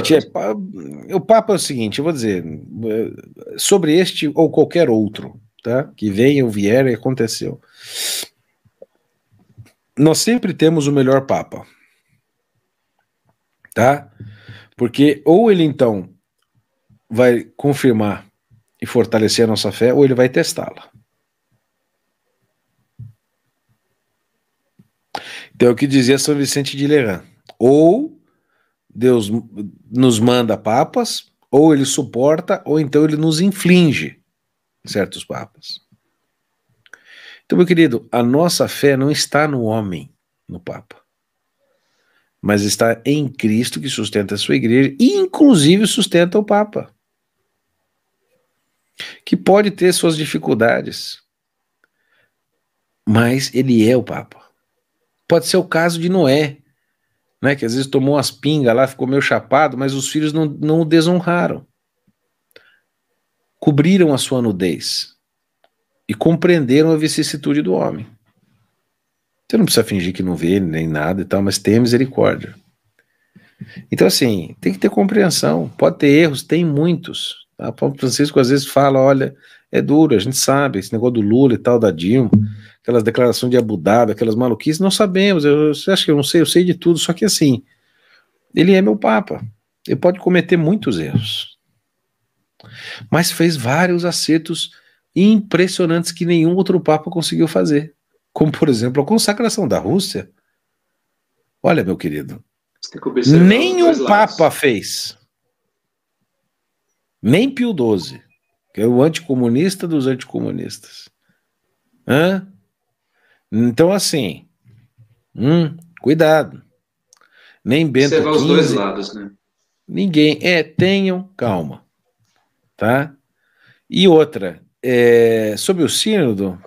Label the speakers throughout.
Speaker 1: Gente, é, o papo é o seguinte, eu vou dizer, sobre este ou qualquer outro, tá? Que venha ou vier e aconteceu. Nós sempre temos o melhor papa. Tá? Porque ou ele então vai confirmar e fortalecer a nossa fé, ou ele vai testá-la. Então é o que dizia São Vicente de Lerã. Ou Deus nos manda papas, ou ele suporta, ou então ele nos inflige certos papas. Então, meu querido, a nossa fé não está no homem, no papa, mas está em Cristo que sustenta a sua igreja e, inclusive, sustenta o papa, que pode ter suas dificuldades, mas ele é o papa. Pode ser o caso de Noé, né? Que às vezes tomou umas pingas lá, ficou meio chapado, mas os filhos não, não o desonraram. Cobriram a sua nudez e compreenderam a vicissitude do homem. Você não precisa fingir que não vê nem nada e tal, mas tenha misericórdia. Então, assim, tem que ter compreensão. Pode ter erros, tem muitos. Ah, o Papa Francisco às vezes fala, olha, é duro, a gente sabe, esse negócio do Lula e tal, da Dilma, aquelas declarações de Abu Dhabi, aquelas maluquices, Não sabemos, eu, você acha que eu não sei, eu sei de tudo, só que assim, ele é meu Papa, ele pode cometer muitos erros, mas fez vários acertos impressionantes que nenhum outro Papa conseguiu fazer, como por exemplo a consagração da Rússia. Olha, meu querido, nenhum Papa fez nem Pio XII, que é o anticomunista dos anticomunistas. Hã? Então, assim, hum, cuidado. Nem Bento Você vai 15, dois lados, né? Ninguém. É, tenham calma. Tá? E outra, é, sobre o sínodo,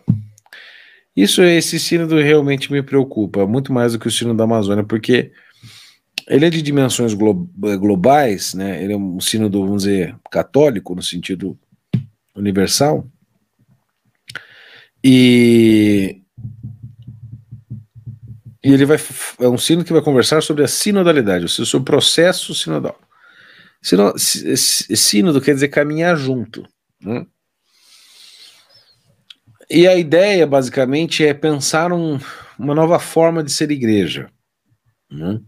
Speaker 1: isso, esse sínodo realmente me preocupa, muito mais do que o sínodo da Amazônia, porque ele é de dimensões glo eh, globais, né? Ele é um sínodo, vamos dizer, católico no sentido universal. E e ele vai é um sino que vai conversar sobre a sinodalidade, ou seja, sobre o processo sinodal. Sino, sínodo quer dizer caminhar junto, né? E a ideia, basicamente, é pensar um, uma nova forma de ser igreja. Né?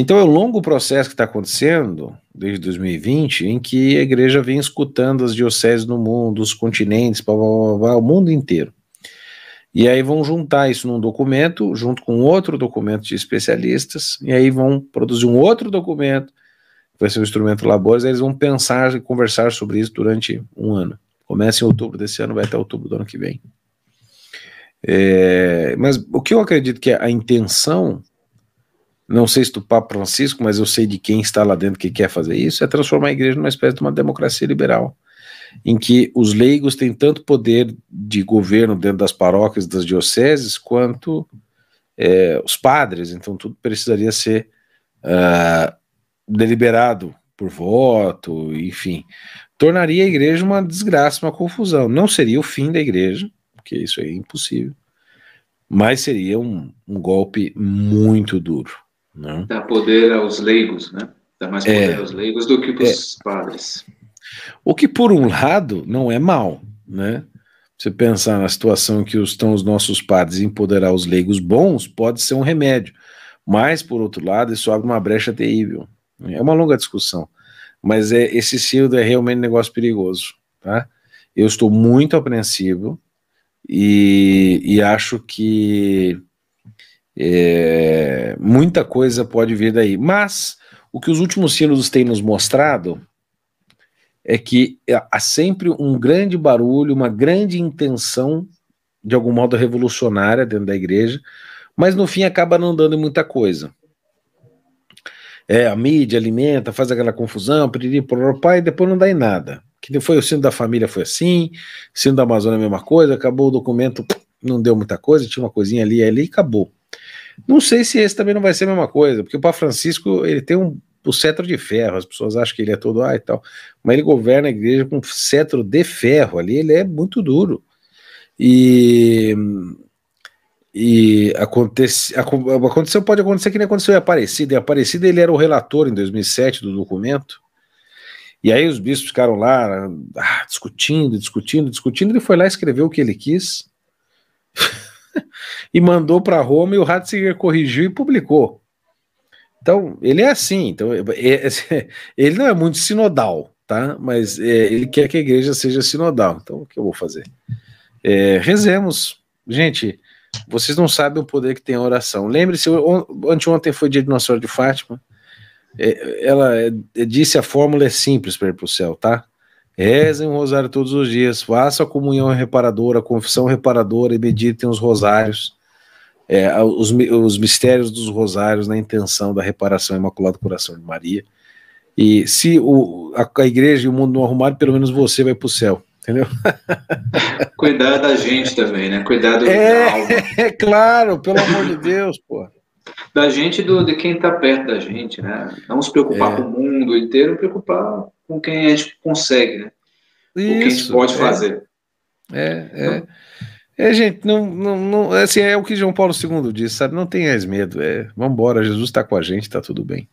Speaker 1: Então é um longo processo que está acontecendo desde 2020, em que a igreja vem escutando as dioceses no mundo, os continentes, blá, blá, blá, o mundo inteiro. E aí vão juntar isso num documento, junto com outro documento de especialistas, e aí vão produzir um outro documento, que vai ser o instrumento Labores, eles vão pensar e conversar sobre isso durante um ano. Começa em outubro desse ano, vai até outubro do ano que vem. É, mas o que eu acredito que é a intenção não sei se do Papa Francisco, mas eu sei de quem está lá dentro que quer fazer isso, é transformar a igreja numa espécie de uma democracia liberal, em que os leigos têm tanto poder de governo dentro das paróquias, das dioceses, quanto é, os padres. Então tudo precisaria ser uh, deliberado por voto, enfim. Tornaria a igreja uma desgraça, uma confusão. Não seria o fim da igreja, porque isso é impossível, mas seria um, um golpe muito duro. Né? Dá poder aos leigos, né? Dá mais é. poder é, aos leigos do que para os é, padres. O que, por um lado, não é mal, né? Você pensar na situação que estão os nossos padres empoderar os leigos bons pode ser um remédio, mas, por outro lado, isso abre uma brecha terrível. É uma longa discussão, mas é esse cildo é realmente um negócio perigoso, tá? Eu estou muito apreensivo e, e acho que é, muita coisa pode vir daí. Mas o que os últimos sínodos têm nos mostrado é que há sempre um grande barulho, uma grande intenção, de algum modo revolucionária, dentro da igreja, mas no fim acaba não dando muita coisa. É, a mídia alimenta, faz aquela confusão, piriri, pororó, e depois não dá em nada. Que foi o sino da família, foi assim, sino da Amazônia, é a mesma coisa, acabou o documento, não deu muita coisa, tinha uma coisinha ali e ali e acabou. Não sei se esse também não vai ser a mesma coisa, porque o Papa Francisco ele tem um, o cetro de ferro, as pessoas acham que ele é todo ah e tal, mas ele governa a igreja com cetro de ferro ali, ele é muito duro. E e acontece, aconteceu, pode acontecer que nem aconteceu em Aparecida. Em Aparecida ele era o relator em 2007 do documento. E aí os bispos ficaram lá ah, discutindo, discutindo, discutindo. Ele foi lá escrever o que ele quis. e mandou para Roma e o Ratzinger corrigiu e publicou. Então, ele é assim, então, é, é, ele não é muito sinodal, tá? Mas é, ele quer que a igreja seja sinodal. Então, o que eu vou fazer? É, rezemos. Gente, vocês não sabem o poder que tem a oração. Lembre-se, anteontem foi dia de Nossa Senhora de Fátima. É, ela é, disse a fórmula é simples para ir para o céu, tá? Rezem o rosário todos os dias, façam a comunhão reparadora, a confissão reparadora e meditem os rosários, é, os, os mistérios dos rosários na intenção da reparação Imaculado Coração de Maria. E se o, a, a igreja e o mundo não arrumarem, pelo menos você vai para o céu entendeu? Cuidar da gente também, né? Cuidar do é, né? é claro, pelo amor de Deus, pô da gente do de quem está perto da gente, né? Não se preocupar é. com o mundo inteiro, preocupar com quem a gente consegue, né? Isso, o que a gente pode é. fazer. É, é. É, gente, não, não, não, é assim, é o que João Paulo II disse, sabe? Não tenhas medo, é, vamos embora Jesus está com a gente, está tudo bem.